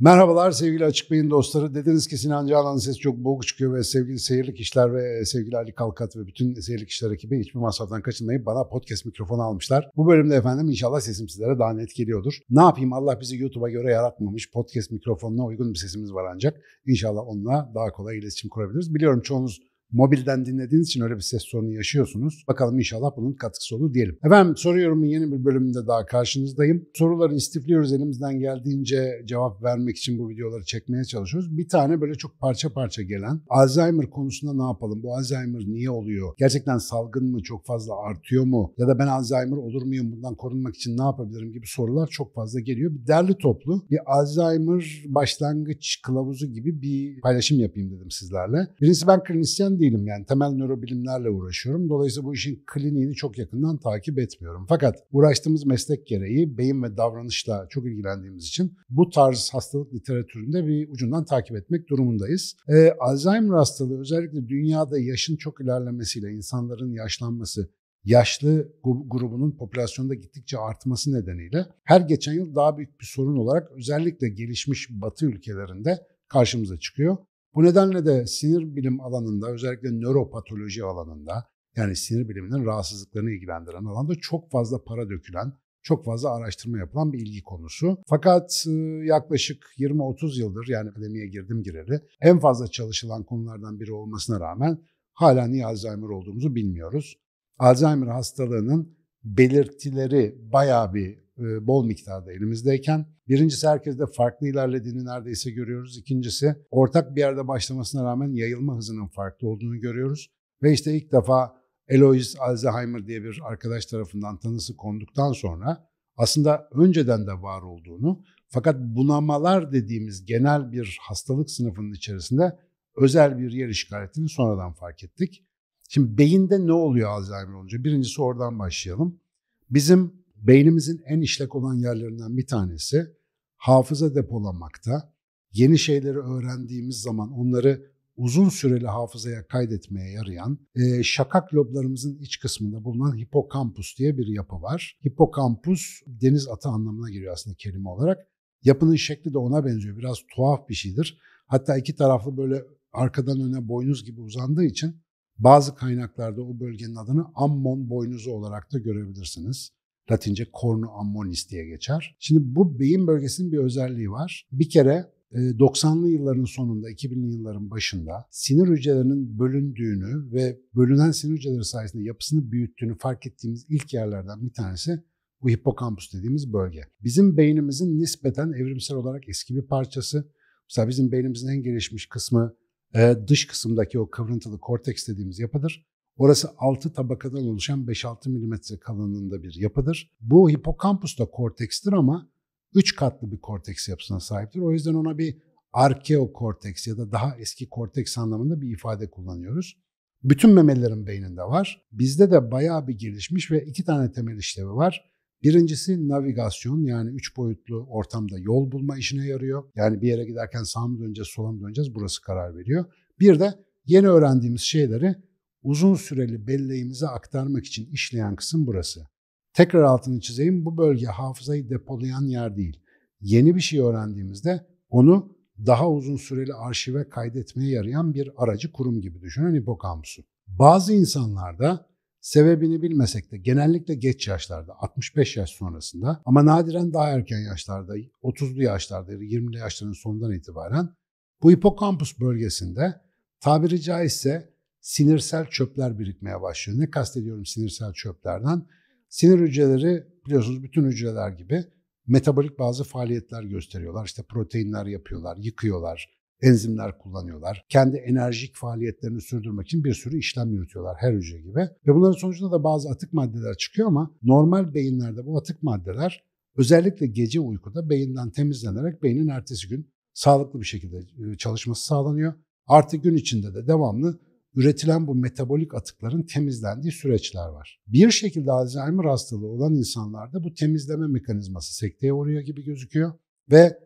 Merhabalar sevgili Açık Beyin dostları. Dediniz ki Sinan Canan'ın sesi çok boğuk çıkıyor ve sevgili Seyirlik işler ve e, sevgili Ali Kalkat ve bütün Seyirlik İşler ekibi hiçbir masraftan kaçınmayıp bana podcast mikrofonu almışlar. Bu bölümde efendim inşallah sesim sizlere daha net geliyordur. Ne yapayım Allah bizi YouTube'a göre yaratmamış podcast mikrofonuna uygun bir sesimiz var ancak. İnşallah onunla daha kolay iletişim kurabiliriz. Biliyorum çoğunuz mobilden dinlediğiniz için öyle bir ses sorunu yaşıyorsunuz. Bakalım inşallah bunun katkısı olur diyelim. Efendim soruyorumun yeni bir bölümünde daha karşınızdayım. Soruları istifliyoruz elimizden geldiğince cevap vermek için bu videoları çekmeye çalışıyoruz. Bir tane böyle çok parça parça gelen Alzheimer konusunda ne yapalım? Bu Alzheimer niye oluyor? Gerçekten salgın mı? Çok fazla artıyor mu? Ya da ben Alzheimer olur muyum? Bundan korunmak için ne yapabilirim gibi sorular çok fazla geliyor. Bir derli toplu bir Alzheimer başlangıç kılavuzu gibi bir paylaşım yapayım dedim sizlerle. Birincisi ben klinisyen değilim yani temel nörobilimlerle uğraşıyorum. Dolayısıyla bu işin kliniğini çok yakından takip etmiyorum. Fakat uğraştığımız meslek gereği beyin ve davranışla çok ilgilendiğimiz için bu tarz hastalık literatüründe bir ucundan takip etmek durumundayız. Ee, Alzheimer hastalığı özellikle dünyada yaşın çok ilerlemesiyle insanların yaşlanması yaşlı grubunun popülasyonda gittikçe artması nedeniyle her geçen yıl daha büyük bir sorun olarak özellikle gelişmiş batı ülkelerinde karşımıza çıkıyor. Bu nedenle de sinir bilim alanında özellikle nöropatoloji alanında yani sinir biliminin rahatsızlıklarını ilgilendiren alanda çok fazla para dökülen, çok fazla araştırma yapılan bir ilgi konusu. Fakat ıı, yaklaşık 20-30 yıldır yani akademiye girdim gireli en fazla çalışılan konulardan biri olmasına rağmen hala niye Alzheimer olduğumuzu bilmiyoruz. Alzheimer hastalığının belirtileri bayağı bir e, bol miktarda elimizdeyken. Birincisi herkes de farklı ilerlediğini neredeyse görüyoruz. İkincisi ortak bir yerde başlamasına rağmen yayılma hızının farklı olduğunu görüyoruz. Ve işte ilk defa Elois Alzheimer diye bir arkadaş tarafından tanısı konduktan sonra aslında önceden de var olduğunu fakat bunamalar dediğimiz genel bir hastalık sınıfının içerisinde özel bir yer işgal ettiğini sonradan fark ettik. Şimdi beyinde ne oluyor Alzheimer olunca? Birincisi oradan başlayalım. Bizim Beynimizin en işlek olan yerlerinden bir tanesi hafıza depolamakta. Yeni şeyleri öğrendiğimiz zaman onları uzun süreli hafızaya kaydetmeye yarayan e, şakak loblarımızın iç kısmında bulunan hipokampus diye bir yapı var. Hipokampus deniz atı anlamına geliyor aslında kelime olarak. Yapının şekli de ona benziyor. Biraz tuhaf bir şeydir. Hatta iki taraflı böyle arkadan öne boynuz gibi uzandığı için bazı kaynaklarda o bölgenin adını Ammon boynuzu olarak da görebilirsiniz. Latince cornu ammonis diye geçer. Şimdi bu beyin bölgesinin bir özelliği var. Bir kere 90'lı e, yılların sonunda, 2000'li yılların başında sinir hücrelerinin bölündüğünü ve bölünen sinir hücreleri sayesinde yapısını büyüttüğünü fark ettiğimiz ilk yerlerden bir tanesi bu hipokampus dediğimiz bölge. Bizim beynimizin nispeten evrimsel olarak eski bir parçası. Mesela bizim beynimizin en gelişmiş kısmı e, dış kısımdaki o kıvrıntılı korteks dediğimiz yapıdır. Orası altı tabakadan oluşan 5-6 milimetre kalınlığında bir yapıdır. Bu hipokampus da kortekstir ama 3 katlı bir korteks yapısına sahiptir. O yüzden ona bir arkeokorteks ya da daha eski korteks anlamında bir ifade kullanıyoruz. Bütün memelilerin beyninde var. Bizde de bayağı bir gelişmiş ve iki tane temel işlevi var. Birincisi navigasyon yani üç boyutlu ortamda yol bulma işine yarıyor. Yani bir yere giderken sağ mı döneceğiz, sola mı döneceğiz burası karar veriyor. Bir de yeni öğrendiğimiz şeyleri uzun süreli belleğimize aktarmak için işleyen kısım burası. Tekrar altını çizeyim, bu bölge hafızayı depolayan yer değil. Yeni bir şey öğrendiğimizde onu daha uzun süreli arşive kaydetmeye yarayan bir aracı kurum gibi düşünün hipokampusu. Bazı insanlarda sebebini bilmesek de genellikle geç yaşlarda 65 yaş sonrasında ama nadiren daha erken yaşlarda 30'lu yaşlarda 20'li yaşların sonundan itibaren bu hipokampus bölgesinde tabiri caizse sinirsel çöpler birikmeye başlıyor. Ne kastediyorum sinirsel çöplerden? Sinir hücreleri biliyorsunuz bütün hücreler gibi metabolik bazı faaliyetler gösteriyorlar. İşte proteinler yapıyorlar, yıkıyorlar, enzimler kullanıyorlar. Kendi enerjik faaliyetlerini sürdürmek için bir sürü işlem yürütüyorlar her hücre gibi. Ve bunların sonucunda da bazı atık maddeler çıkıyor ama normal beyinlerde bu atık maddeler özellikle gece uykuda beyinden temizlenerek beynin ertesi gün sağlıklı bir şekilde çalışması sağlanıyor. Artı gün içinde de devamlı üretilen bu metabolik atıkların temizlendiği süreçler var. Bir şekilde Alzheimer hastalığı olan insanlarda bu temizleme mekanizması sekteye uğruyor gibi gözüküyor ve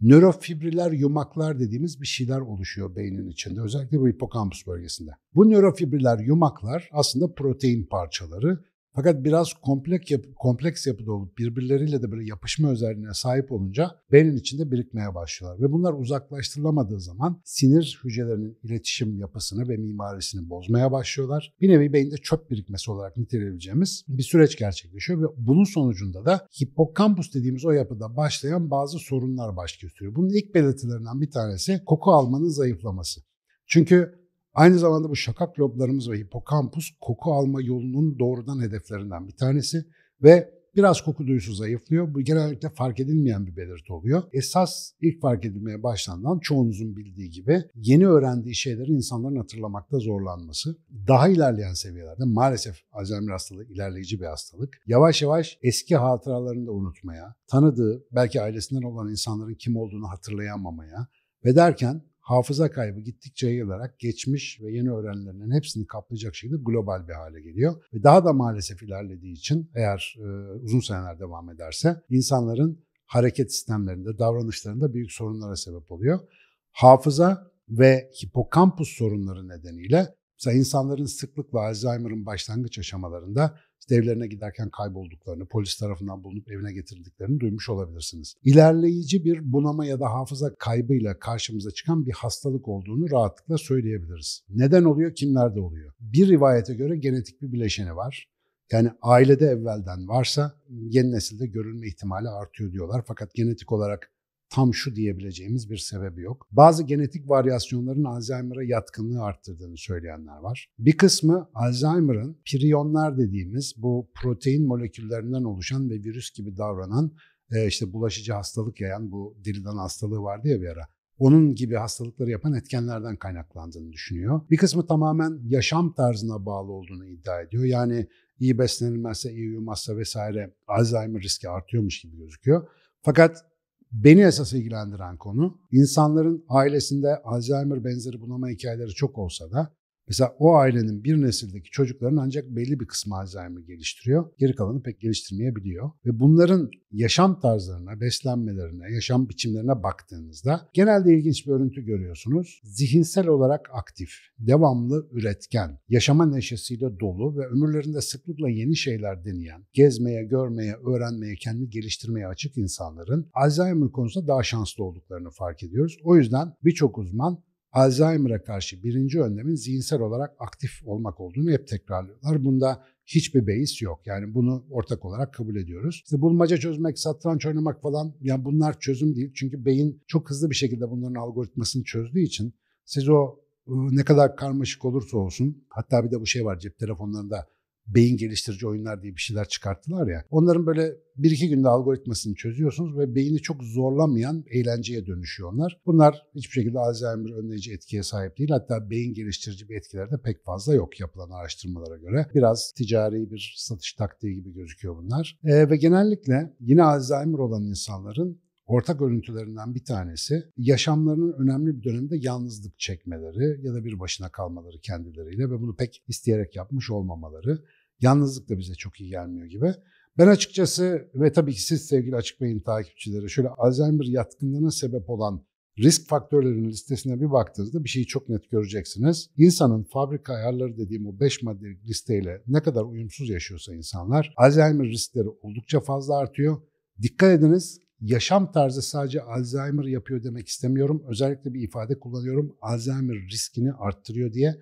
nörofibriller yumaklar dediğimiz bir şeyler oluşuyor beynin içinde özellikle bu hipokampus bölgesinde. Bu nörofibriller yumaklar aslında protein parçaları fakat biraz komplek yapı, kompleks yapıda olup birbirleriyle de böyle yapışma özelliğine sahip olunca beynin içinde birikmeye başlıyorlar. Ve bunlar uzaklaştırılamadığı zaman sinir hücrelerinin iletişim yapısını ve mimarisini bozmaya başlıyorlar. Bir nevi beyinde çöp birikmesi olarak nitelebileceğimiz bir süreç gerçekleşiyor ve bunun sonucunda da hipokampus dediğimiz o yapıda başlayan bazı sorunlar baş gösteriyor. Bunun ilk belirtilerinden bir tanesi koku almanın zayıflaması. Çünkü Aynı zamanda bu şakak loblarımız ve hipokampus koku alma yolunun doğrudan hedeflerinden bir tanesi ve biraz koku duyusu zayıflıyor. Bu genellikle fark edilmeyen bir belirti oluyor. Esas ilk fark edilmeye başlandan çoğunuzun bildiği gibi yeni öğrendiği şeyleri insanların hatırlamakta zorlanması. Daha ilerleyen seviyelerde maalesef Alzheimer hastalığı ilerleyici bir hastalık. Yavaş yavaş eski hatıralarını da unutmaya, tanıdığı belki ailesinden olan insanların kim olduğunu hatırlayamamaya ve derken hafıza kaybı gittikçe yayılarak geçmiş ve yeni öğrenilerinin hepsini kaplayacak şekilde global bir hale geliyor. Ve daha da maalesef ilerlediği için eğer e, uzun seneler devam ederse insanların hareket sistemlerinde, davranışlarında büyük sorunlara sebep oluyor. Hafıza ve hipokampus sorunları nedeniyle mesela insanların sıklıkla Alzheimer'ın başlangıç aşamalarında işte evlerine giderken kaybolduklarını, polis tarafından bulunup evine getirdiklerini duymuş olabilirsiniz. İlerleyici bir bunama ya da hafıza kaybıyla karşımıza çıkan bir hastalık olduğunu rahatlıkla söyleyebiliriz. Neden oluyor, kimlerde oluyor? Bir rivayete göre genetik bir bileşeni var. Yani ailede evvelden varsa yeni nesilde görülme ihtimali artıyor diyorlar. Fakat genetik olarak tam şu diyebileceğimiz bir sebebi yok. Bazı genetik varyasyonların Alzheimer'a yatkınlığı arttırdığını söyleyenler var. Bir kısmı Alzheimer'ın priyonlar dediğimiz bu protein moleküllerinden oluşan ve virüs gibi davranan e, işte bulaşıcı hastalık yayan bu dilidan hastalığı vardı ya bir ara onun gibi hastalıkları yapan etkenlerden kaynaklandığını düşünüyor. Bir kısmı tamamen yaşam tarzına bağlı olduğunu iddia ediyor. Yani iyi beslenilmezse, iyi uyumazsa vesaire Alzheimer riski artıyormuş gibi gözüküyor. Fakat Beni esas ilgilendiren konu insanların ailesinde Alzheimer benzeri bunama hikayeleri çok olsa da Mesela o ailenin bir nesildeki çocukların ancak belli bir kısmı Alzheimer geliştiriyor. Geri kalanı pek geliştirmeyebiliyor. Ve bunların yaşam tarzlarına, beslenmelerine, yaşam biçimlerine baktığınızda genelde ilginç bir örüntü görüyorsunuz. Zihinsel olarak aktif, devamlı üretken, yaşama neşesiyle dolu ve ömürlerinde sıklıkla yeni şeyler deneyen, gezmeye, görmeye, öğrenmeye, kendini geliştirmeye açık insanların Alzheimer konusunda daha şanslı olduklarını fark ediyoruz. O yüzden birçok uzman Alzheimer'a karşı birinci önlemin zihinsel olarak aktif olmak olduğunu hep tekrarlıyorlar. Bunda hiçbir beis yok. Yani bunu ortak olarak kabul ediyoruz. İşte bulmaca çözmek, satranç oynamak falan yani bunlar çözüm değil. Çünkü beyin çok hızlı bir şekilde bunların algoritmasını çözdüğü için siz o ıı, ne kadar karmaşık olursa olsun hatta bir de bu şey var cep telefonlarında beyin geliştirici oyunlar diye bir şeyler çıkarttılar ya. Onların böyle bir iki günde algoritmasını çözüyorsunuz ve beyni çok zorlamayan eğlenceye dönüşüyor onlar. Bunlar hiçbir şekilde Alzheimer önleyici etkiye sahip değil. Hatta beyin geliştirici bir etkileri de pek fazla yok yapılan araştırmalara göre. Biraz ticari bir satış taktiği gibi gözüküyor bunlar. Ee, ve genellikle yine Alzheimer olan insanların ortak örüntülerinden bir tanesi yaşamlarının önemli bir döneminde yalnızlık çekmeleri ya da bir başına kalmaları kendileriyle ve bunu pek isteyerek yapmış olmamaları. Yalnızlık da bize çok iyi gelmiyor gibi. Ben açıkçası ve tabii ki siz sevgili Açık Bey'in takipçileri şöyle Alzheimer yatkınlığına sebep olan risk faktörlerinin listesine bir baktığınızda bir şeyi çok net göreceksiniz. İnsanın fabrika ayarları dediğim o 5 maddelik listeyle ne kadar uyumsuz yaşıyorsa insanlar Alzheimer riskleri oldukça fazla artıyor. Dikkat ediniz yaşam tarzı sadece Alzheimer yapıyor demek istemiyorum. Özellikle bir ifade kullanıyorum. Alzheimer riskini arttırıyor diye.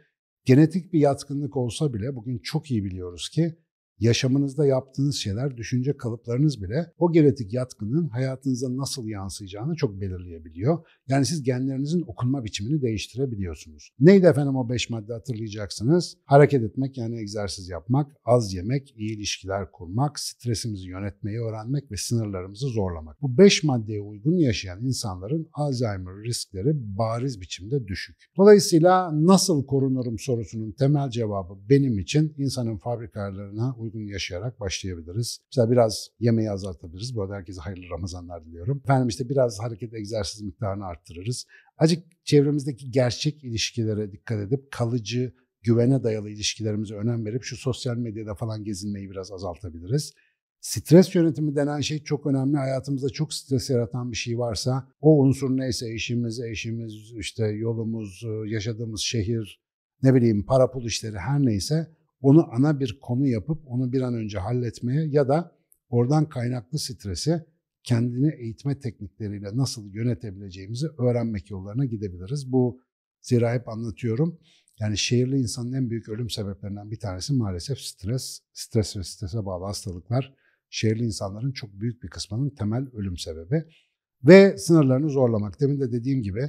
Genetik bir yatkınlık olsa bile bugün çok iyi biliyoruz ki yaşamınızda yaptığınız şeyler, düşünce kalıplarınız bile o genetik yatkının hayatınıza nasıl yansıyacağını çok belirleyebiliyor. Yani siz genlerinizin okunma biçimini değiştirebiliyorsunuz. Neydi efendim o beş madde hatırlayacaksınız? Hareket etmek yani egzersiz yapmak, az yemek, iyi ilişkiler kurmak, stresimizi yönetmeyi öğrenmek ve sınırlarımızı zorlamak. Bu beş maddeye uygun yaşayan insanların Alzheimer riskleri bariz biçimde düşük. Dolayısıyla nasıl korunurum sorusunun temel cevabı benim için insanın fabrikalarına uygun bugün yaşayarak başlayabiliriz. Mesela biraz yemeği azaltabiliriz. Bu arada herkese hayırlı Ramazanlar diliyorum. Efendim işte biraz hareket egzersiz miktarını arttırırız. Acık çevremizdeki gerçek ilişkilere dikkat edip kalıcı, güvene dayalı ilişkilerimize önem verip şu sosyal medyada falan gezinmeyi biraz azaltabiliriz. Stres yönetimi denen şey çok önemli. Hayatımızda çok stres yaratan bir şey varsa o unsur neyse işimiz, eşimiz, işte yolumuz, yaşadığımız şehir, ne bileyim para pul işleri her neyse onu ana bir konu yapıp onu bir an önce halletmeye ya da oradan kaynaklı stresi kendini eğitme teknikleriyle nasıl yönetebileceğimizi öğrenmek yollarına gidebiliriz. Bu zira hep anlatıyorum. Yani şehirli insanın en büyük ölüm sebeplerinden bir tanesi maalesef stres, stres ve strese bağlı hastalıklar. Şehirli insanların çok büyük bir kısmının temel ölüm sebebi. Ve sınırlarını zorlamak. Demin de dediğim gibi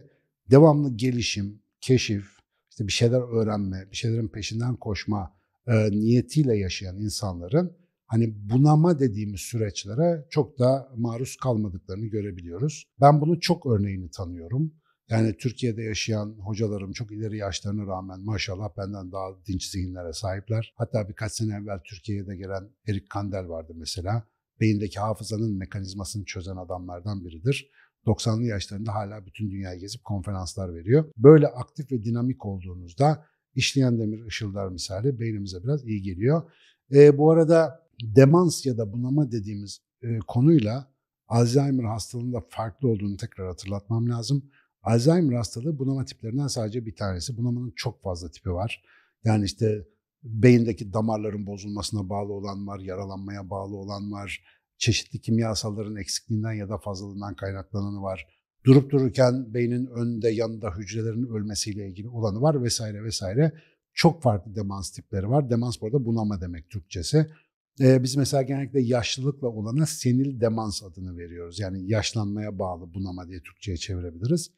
devamlı gelişim, keşif, işte bir şeyler öğrenme, bir şeylerin peşinden koşma, e, niyetiyle yaşayan insanların hani bunama dediğimiz süreçlere çok da maruz kalmadıklarını görebiliyoruz. Ben bunu çok örneğini tanıyorum. Yani Türkiye'de yaşayan hocalarım çok ileri yaşlarına rağmen maşallah benden daha dinç zihinlere sahipler. Hatta birkaç sene evvel Türkiye'ye de gelen Erik Kandel vardı mesela. Beyindeki hafızanın mekanizmasını çözen adamlardan biridir. 90'lı yaşlarında hala bütün dünyayı gezip konferanslar veriyor. Böyle aktif ve dinamik olduğunuzda işleyen demir ışıldar misali beynimize biraz iyi geliyor. E, bu arada demans ya da bunama dediğimiz e, konuyla Alzheimer hastalığında farklı olduğunu tekrar hatırlatmam lazım. Alzheimer hastalığı bunama tiplerinden sadece bir tanesi. Bunamanın çok fazla tipi var. Yani işte beyindeki damarların bozulmasına bağlı olan var, yaralanmaya bağlı olan var, çeşitli kimyasalların eksikliğinden ya da fazlalığından kaynaklananı var durup dururken beynin önde yanında hücrelerin ölmesiyle ilgili olanı var vesaire vesaire. Çok farklı demans tipleri var. Demans bu arada bunama demek Türkçesi. Ee, biz mesela genellikle yaşlılıkla olana senil demans adını veriyoruz. Yani yaşlanmaya bağlı bunama diye Türkçe'ye çevirebiliriz.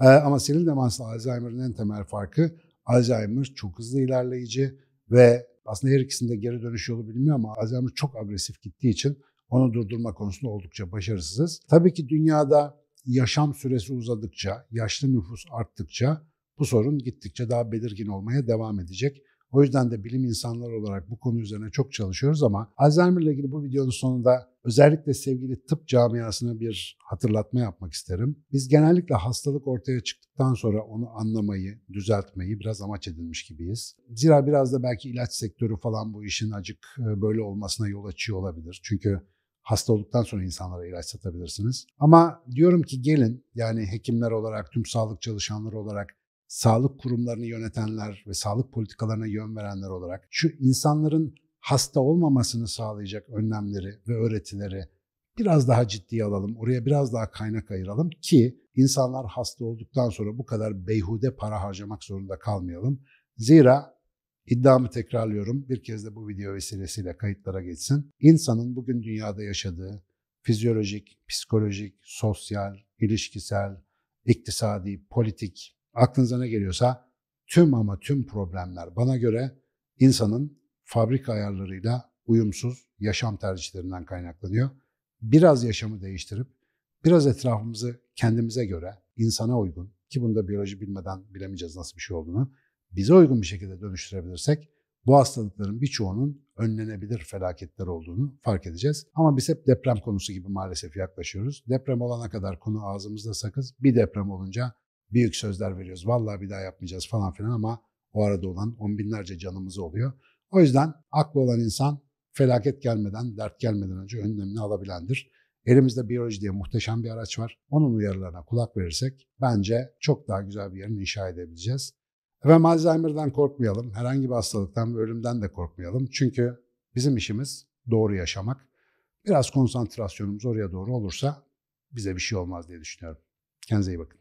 Ee, ama senil demansla Alzheimer'ın en temel farkı Alzheimer çok hızlı ilerleyici ve aslında her ikisinde geri dönüş yolu bilmiyor ama Alzheimer çok agresif gittiği için onu durdurma konusunda oldukça başarısızız. Tabii ki dünyada yaşam süresi uzadıkça, yaşlı nüfus arttıkça bu sorun gittikçe daha belirgin olmaya devam edecek. O yüzden de bilim insanları olarak bu konu üzerine çok çalışıyoruz ama Alzheimer ile ilgili bu videonun sonunda özellikle sevgili tıp camiasına bir hatırlatma yapmak isterim. Biz genellikle hastalık ortaya çıktıktan sonra onu anlamayı, düzeltmeyi biraz amaç edinmiş gibiyiz. Zira biraz da belki ilaç sektörü falan bu işin acık e, böyle olmasına yol açıyor olabilir. Çünkü hasta olduktan sonra insanlara ilaç satabilirsiniz. Ama diyorum ki gelin yani hekimler olarak, tüm sağlık çalışanları olarak, sağlık kurumlarını yönetenler ve sağlık politikalarına yön verenler olarak şu insanların hasta olmamasını sağlayacak önlemleri ve öğretileri biraz daha ciddiye alalım. Oraya biraz daha kaynak ayıralım ki insanlar hasta olduktan sonra bu kadar beyhude para harcamak zorunda kalmayalım. Zira İddiamı tekrarlıyorum. Bir kez de bu video vesilesiyle kayıtlara geçsin. İnsanın bugün dünyada yaşadığı fizyolojik, psikolojik, sosyal, ilişkisel, iktisadi, politik aklınıza ne geliyorsa tüm ama tüm problemler bana göre insanın fabrika ayarlarıyla uyumsuz yaşam tercihlerinden kaynaklanıyor. Biraz yaşamı değiştirip biraz etrafımızı kendimize göre insana uygun ki bunu da biyoloji bilmeden bilemeyeceğiz nasıl bir şey olduğunu bize uygun bir şekilde dönüştürebilirsek bu hastalıkların birçoğunun önlenebilir felaketler olduğunu fark edeceğiz. Ama biz hep deprem konusu gibi maalesef yaklaşıyoruz. Deprem olana kadar konu ağzımızda sakız. Bir deprem olunca büyük sözler veriyoruz. Vallahi bir daha yapmayacağız falan filan ama o arada olan on binlerce canımız oluyor. O yüzden aklı olan insan felaket gelmeden, dert gelmeden önce önlemini alabilendir. Elimizde biyoloji diye muhteşem bir araç var. Onun uyarılarına kulak verirsek bence çok daha güzel bir yerin inşa edebileceğiz. Efendim Alzheimer'dan korkmayalım, herhangi bir hastalıktan ve ölümden de korkmayalım. Çünkü bizim işimiz doğru yaşamak. Biraz konsantrasyonumuz oraya doğru olursa bize bir şey olmaz diye düşünüyorum. Kendinize iyi bakın.